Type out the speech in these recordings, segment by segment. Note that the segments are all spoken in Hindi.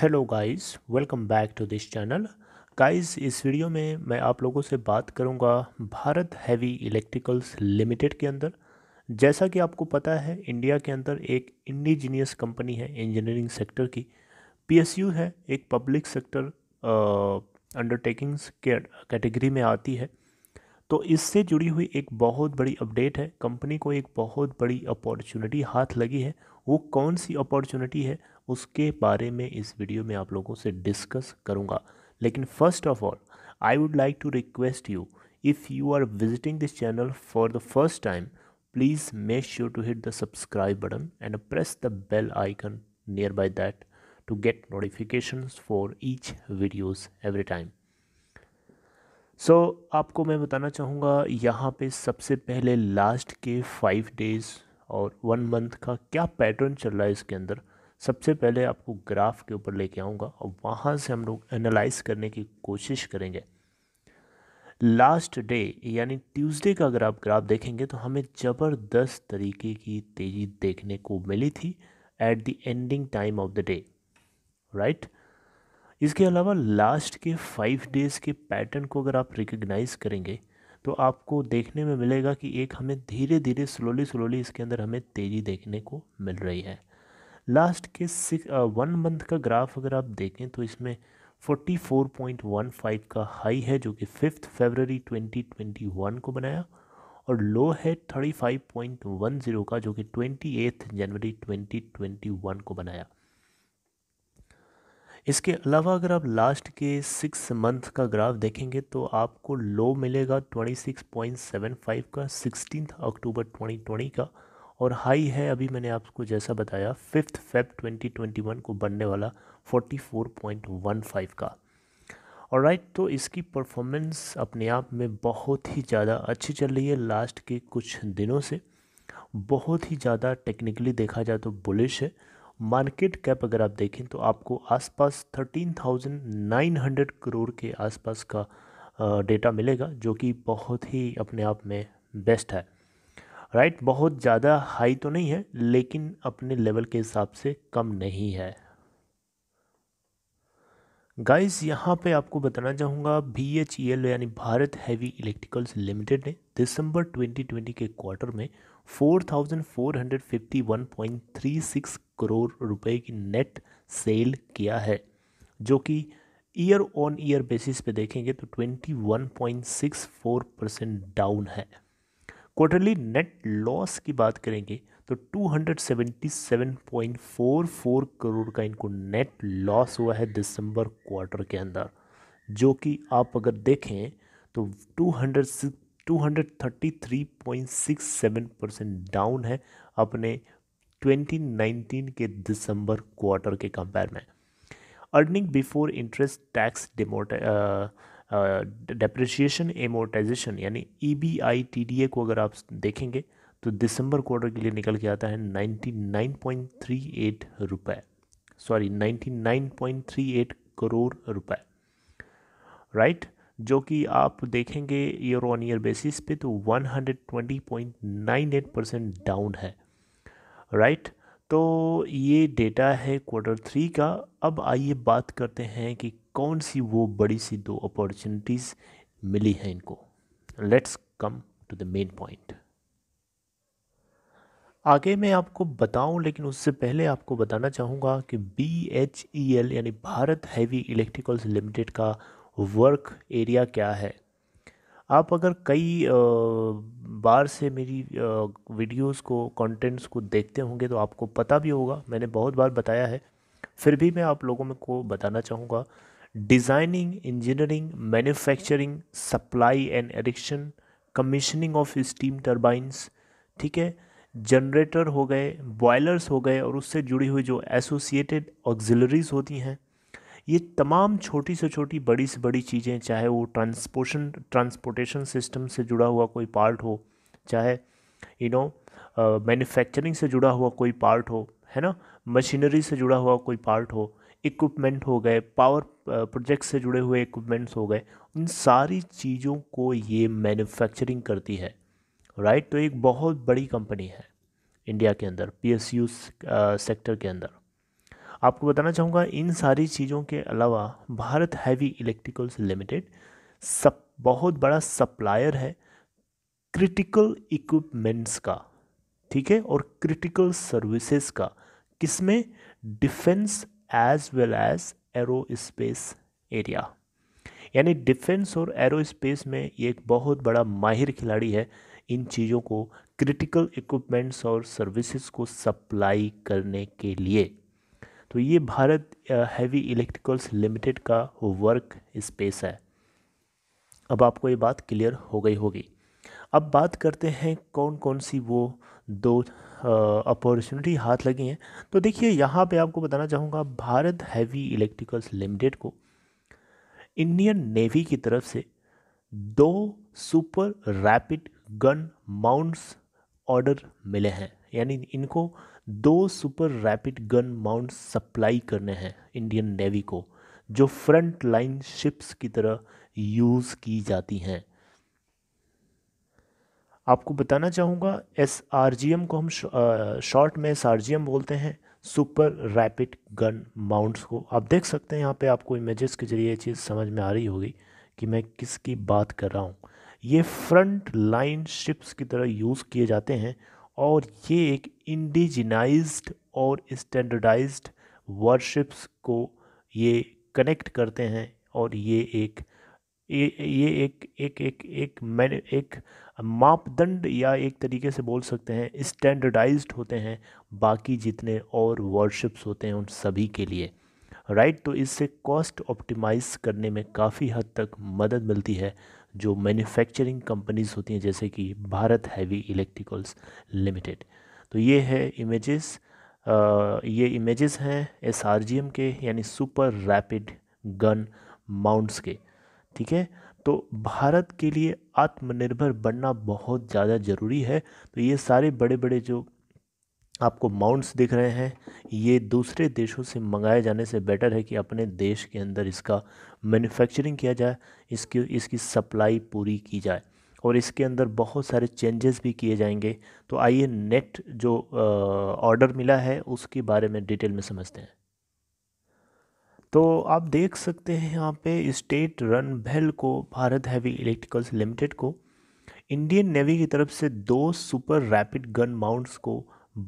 Hello guys welcome back to this channel guys इस वीडियो में मैं आप लोगों से बात करूंगा भारत हैवी इलेक्ट्रिकल्स लिमिटेड के अंदर जैसा कि आपको पता है इंडिया के अंदर एक इंडिजीनियस कंपनी है इंजीनियरिंग सेक्टर की पीएसयू है एक पब्लिक सेक्टर अंडरटेकिंग्स के कैटेगरी में आती है तो इससे जुड़ी हुई एक बहुत बड़ी अपडेट है कंपनी को एक बहुत बड़ी अपॉर्चुनिटी हाथ लगी है वो कौन सी अपॉर्चुनिटी है उसके बारे में इस वीडियो में आप लोगों से डिस्कस करूँगा लेकिन first of all I would like to request you if you are visiting this channel for the first time please make sure to hit the subscribe button and press the bell icon nearby that to get notification for each videos every time so आपको मैं बताना चाहूँगा यहाँ पे सबसे पहले लास्ट के फाइव डेज़ और वन मंथ का क्या पैटर्न चल रहा है इसके अंदर सबसे पहले आपको ग्राफ के ऊपर लेके आऊँगा और वहाँ से हम लोग एनालाइज करने की कोशिश करेंगे लास्ट डे यानी ट्यूसडे का अगर आप ग्राफ देखेंगे तो हमें ज़बरदस्त तरीके की तेज़ी देखने को मिली थी at the ending time of the day right इसके अलावा लास्ट के फाइव डेज़ के पैटर्न को अगर आप रिकग्नाइज करेंगे तो आपको देखने में मिलेगा कि एक हमें धीरे धीरे स्लोली स्लोली इसके अंदर हमें तेज़ी देखने को मिल रही है लास्ट के सिक्स वन मंथ का ग्राफ अगर आप देखें तो इसमें 44.15 का हाई है जो कि फिफ्थ फरवरी 2021 को बनाया और लो है 35.10 का जो कि 28 जनवरी 2021 को बनाया इसके अलावा अगर आप लास्ट के सिक्स मंथ का ग्राफ देखेंगे तो आपको लो मिलेगा 26.75 का सिक्सटीन अक्टूबर 2020 का और हाई है अभी मैंने आपको जैसा बताया फिफ्थ फेब 2021 को बनने वाला 44.15 का और राइट तो इसकी परफॉर्मेंस अपने आप में बहुत ही ज़्यादा अच्छी चल रही है लास्ट के कुछ दिनों से बहुत ही ज़्यादा टेक्निकली देखा जाए तो बुलिश है मार्केट कैप अगर आप देखें तो आपको आसपास 13,900 करोड़ के आसपास का डेटा मिलेगा जो कि बहुत ही अपने आप में बेस्ट है राइट right? बहुत ज़्यादा हाई तो नहीं है लेकिन अपने लेवल के हिसाब से कम नहीं है गाइस यहाँ पे आपको बताना चाहूँगा बी एच ई एल यानी भारत हैवी इलेक्ट्रिकल्स लिमिटेड ने दिसंबर 2020 के क्वार्टर में 4,451.36 करोड़ रुपए की नेट सेल किया है जो कि ईयर ऑन ईयर बेसिस पे देखेंगे तो 21.64 परसेंट डाउन है क्वार्टरली नेट लॉस की बात करेंगे तो 277.44 करोड़ का इनको नेट लॉस हुआ है दिसंबर क्वार्टर के अंदर जो कि आप अगर देखें तो 200 233.67 परसेंट डाउन है अपने 2019 के दिसंबर क्वार्टर के कंपेयर में earning before interest tax demote depreciation amortization यानी E B I T D A को अगर आप देखेंगे तो दिसंबर क्वार्टर के लिए निकल के आता है ninety nine point three eight रुपए sorry ninety nine point three eight crore रुपए राइट जो कि आप देखेंगे ईयर ऑन ईयर बेसिस पे तो one hundred twenty point nine eight percent down है राइट right? तो ये डेटा है क्वार्टर थ्री का अब आइए बात करते हैं कि कौन सी वो बड़ी सी दो अपॉर्चुनिटीज़ मिली हैं इनको let's come to the main point आगे मैं आपको बताऊं लेकिन उससे पहले आपको बताना चाहूँगा कि बी एच ई एल यानी भारत हैवी इलेक्ट्रिकल्स लिमिटेड का वर्क एरिया क्या है आप अगर कई बार से मेरी वीडियोस को कंटेंट्स को देखते होंगे तो आपको पता भी होगा मैंने बहुत बार बताया है फिर भी मैं आप लोगों में को बताना चाहूँगा designing engineering manufacturing supply and erection commissioning of steam turbines ठीक है जनरेटर हो गए बॉयलर्स हो गए और उससे जुड़ी हुई जो एसोसिएटेड ऑक्जिलरीज होती हैं ये तमाम छोटी से छोटी बड़ी से बड़ी चीज़ें चाहे वो ट्रांसपोर्शन ट्रांसपोर्टेशन सिस्टम से जुड़ा हुआ कोई पार्ट हो चाहे यू नो मैन्युफैक्चरिंग से जुड़ा हुआ कोई पार्ट हो है ना मशीनरी से जुड़ा हुआ कोई पार्ट हो इक्विपमेंट हो गए पावर प्रोजेक्ट uh, से जुड़े हुए इक्विपमेंट्स हो गए उन सारी चीज़ों को ये मैन्युफैक्चरिंग करती है राइट तो एक बहुत बड़ी कंपनी है इंडिया के अंदर पी सेक्टर uh, के अंदर आपको बताना चाहूँगा इन सारी चीज़ों के अलावा भारत हैवी इलेक्ट्रिकल्स लिमिटेड सब बहुत बड़ा सप्लायर है क्रिटिकल इक्विपमेंट्स का ठीक है और क्रिटिकल सर्विसेज का किसमें defence as well as aerospace area यानी डिफेंस और एरो स्पेस में ये एक बहुत बड़ा माहिर खिलाड़ी है इन चीज़ों को क्रिटिकल इक्विपमेंट्स और सर्विसेज को सप्लाई करने के लिए तो ये भारत हैवी इलेक्ट्रिकल्स लिमिटेड का वर्क स्पेस है अब आपको ये बात क्लियर हो गई होगी अब बात करते हैं कौन कौन सी वो दो अपॉर्चुनिटी हाथ लगी हैं तो देखिए यहाँ पे आपको बताना चाहूँगा भारत हैवी इलेक्ट्रिकल्स लिमिटेड को इंडियन नेवी की तरफ से दो super rapid gun mounts order मिले हैं यानी इनको दो super rapid gun mount supply करने हैं इंडियन नेवी को जो फ्रंट लाइन शिप्स की तरह यूज़ की जाती हैं आपको बताना चाहूँगा एस आर जी एम को हम शॉर्ट में एस आर जी एम बोलते हैं सुपर रैपिड गन माउंट्स को आप देख सकते हैं यहाँ पे आपको इमेजेस के जरिए ये चीज़ समझ में आ रही होगी कि मैं किसकी बात कर रहा हूँ ये फ्रंट लाइन शिप्स की तरह यूज़ किए जाते हैं और ये एक इंडिजिनाइज और स्टैंडर्डाइज्ड वर्शिप्स को ये कनेक्ट करते हैं और ये एक ये ये एक एक एक एक मैंने एक मापदंड या एक तरीके से बोल सकते हैं स्टैंडर्डाइज्ड होते हैं बाकी जितने और वर्शिप्स होते हैं उन सभी के लिए राइट right? तो इससे कॉस्ट ऑप्टिमाइज करने में काफ़ी हद तक मदद मिलती है जो मैन्युफैक्चरिंग कंपनीज होती हैं जैसे कि भारत हैवी इलेक्ट्रिकल्स लिमिटेड तो ये है इमेजेस ये इमेजेस हैं एस के यानी सुपर रैपिड गन माउंट्स के ठीक है तो भारत के लिए आत्मनिर्भर बनना बहुत ज़्यादा ज़रूरी है तो ये सारे बड़े बड़े जो आपको माउंट्स दिख रहे हैं ये दूसरे देशों से मंगाए जाने से बेटर है कि अपने देश के अंदर इसका मैन्युफैक्चरिंग किया जाए इसकी इसकी सप्लाई पूरी की जाए और इसके अंदर बहुत सारे चेंजेस भी किए जाएंगे तो आइए नेट जो ऑर्डर मिला है उसके बारे में डिटेल में समझते हैं तो आप देख सकते हैं यहाँ पे स्टेट रन भेल को भारत हैवी इलेक्ट्रिकल्स लिमिटेड को इंडियन नेवी की तरफ से दो सुपर रैपिड गन माउंट्स को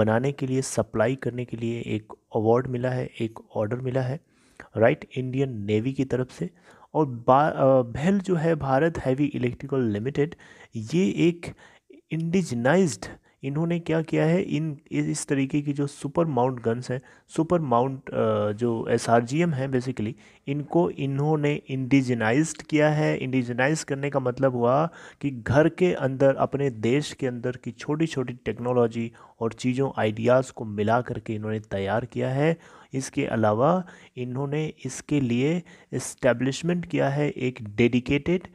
बनाने के लिए सप्लाई करने के लिए एक अवार्ड मिला है एक ऑर्डर मिला है राइट इंडियन नेवी की तरफ से और भैल जो है भारत हैवी इलेक्ट्रिकल लिमिटेड ये एक इंडिजनाइज्ड इन्होंने क्या किया है इन इस तरीके की जो सुपर माउंट गन्स हैं सुपर माउंट जो एस आर जी एम है बेसिकली इनको इन्होंने इंडिजनाइज किया है इंडिजनाइज करने का मतलब हुआ कि घर के अंदर अपने देश के अंदर की छोटी छोटी टेक्नोलॉजी और चीज़ों आइडियाज़ को मिला करके इन्होंने तैयार किया है इसके अलावा इन्होंने इसके लिए इस्टेब्लिशमेंट किया है एक डेडिकेटेड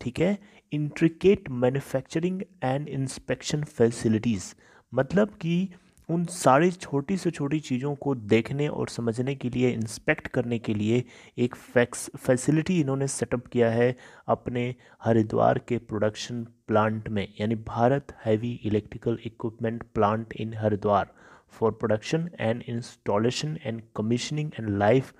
ठीक है intricate manufacturing and inspection facilities मतलब कि उन सारी छोटी से छोटी चीज़ों को देखने और समझने के लिए इंस्पेक्ट करने के लिए एक फैक्स फैसिलिटी इन्होंने सेटअप किया है अपने हरिद्वार के प्रोडक्शन प्लांट में यानी Bharat heavy electrical equipment plant in Haridwar for production and installation and commissioning and life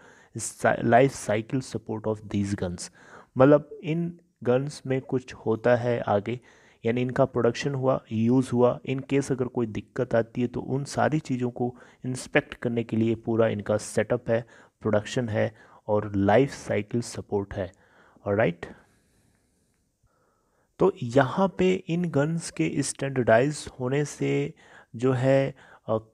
life cycle support of these guns मतलब इन गन्स में कुछ होता है आगे यानी इनका प्रोडक्शन हुआ यूज़ हुआ इन केस अगर कोई दिक्कत आती है तो उन सारी चीज़ों को इंस्पेक्ट करने के लिए पूरा इनका सेटअप है प्रोडक्शन है और लाइफ साइकिल सपोर्ट है और राइट तो यहाँ पे इन गन्स के स्टैंडर्डाइज होने से जो है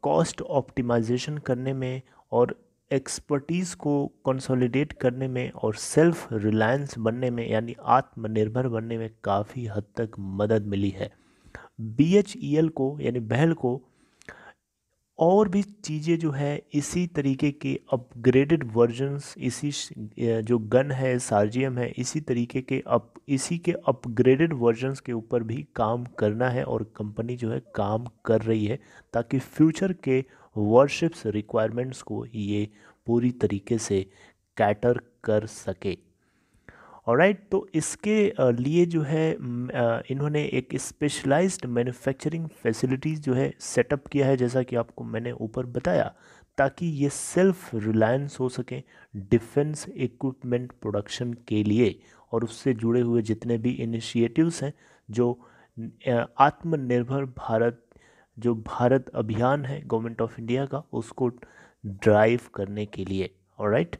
कॉस्ट ऑप्टिमाइजेशन करने में और एक्सपर्टीज़ को कंसोलिडेट करने में और सेल्फ रिलायंस बनने में यानी आत्मनिर्भर बनने में काफ़ी हद तक मदद मिली है बी एच ई एल को यानी बहल को और भी चीज़ें जो है इसी तरीके के अपग्रेडेड वर्जन्स इसी जो गन है सार्जियम है इसी तरीके के अप इसी के अपग्रेडेड वर्जन्स के ऊपर भी काम करना है और कंपनी जो है काम कर रही है ताकि फ्यूचर के वर्शिप्स रिक्वायरमेंट्स को ये पूरी तरीके से कैटर कर सके और राइट तो इसके लिए जो है इन्होंने एक स्पेशलाइज्ड मैन्युफैक्चरिंग फैसिलिटीज़ जो है सेटअप किया है जैसा कि आपको मैंने ऊपर बताया ताकि ये सेल्फ रिलायंस हो सकें डिफेंस इक्विपमेंट प्रोडक्शन के लिए और उससे जुड़े हुए जितने भी इनिशिएटिव्स हैं जो आत्मनिर्भर भारत जो भारत अभियान है गवर्नमेंट ऑफ इंडिया का उसको ड्राइव करने के लिए और राइट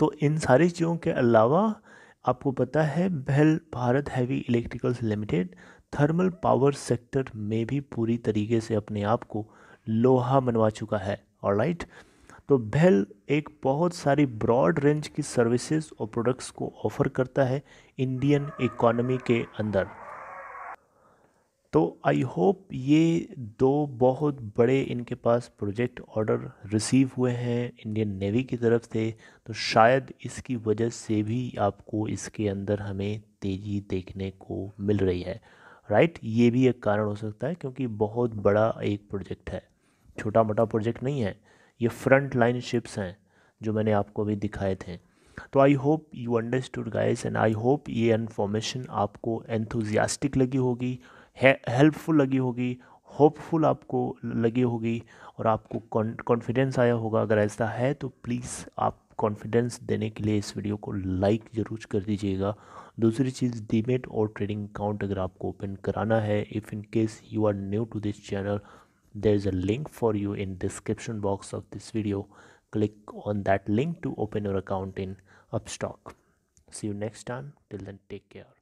तो इन सारी चीज़ों के अलावा आपको पता है BHEL Bharat heavy electricals limited thermal power sector में भी पूरी तरीके से अपने आप को लोहा मनवा चुका है और राइट तो बेल एक बहुत सारी ब्रॉड रेंज की सर्विसेज और प्रोडक्ट्स को ऑफर करता है इंडियन इकोनॉमी के अंदर तो आई होप ये दो बहुत बड़े इनके पास प्रोजेक्ट ऑर्डर रिसीव हुए हैं इंडियन नेवी की तरफ से तो शायद इसकी वजह से भी आपको इसके अंदर हमें तेज़ी देखने को मिल रही है राइट ये भी एक कारण हो सकता है क्योंकि बहुत बड़ा एक प्रोजेक्ट है छोटा मोटा प्रोजेक्ट नहीं है ये फ्रंट लाइन शिप्स हैं जो मैंने आपको अभी दिखाए थे तो I hope you understood guys and I hope ये इन्फॉर्मेशन आपको एंथुजियास्टिक लगी होगी हेल्पफुल लगी होगी होपफुल आपको लगी होगी और आपको कॉन्फिडेंस आया होगा अगर ऐसा है तो प्लीज़ आप कॉन्फिडेंस देने के लिए इस वीडियो को लाइक ज़रूर कर दीजिएगा दूसरी चीज़ डीमेट और ट्रेडिंग अकाउंट अगर आपको ओपन कराना है if in case you are new to this channel is a link for you in description box of this video click on that link to open your account in Upstox see you next time till then take care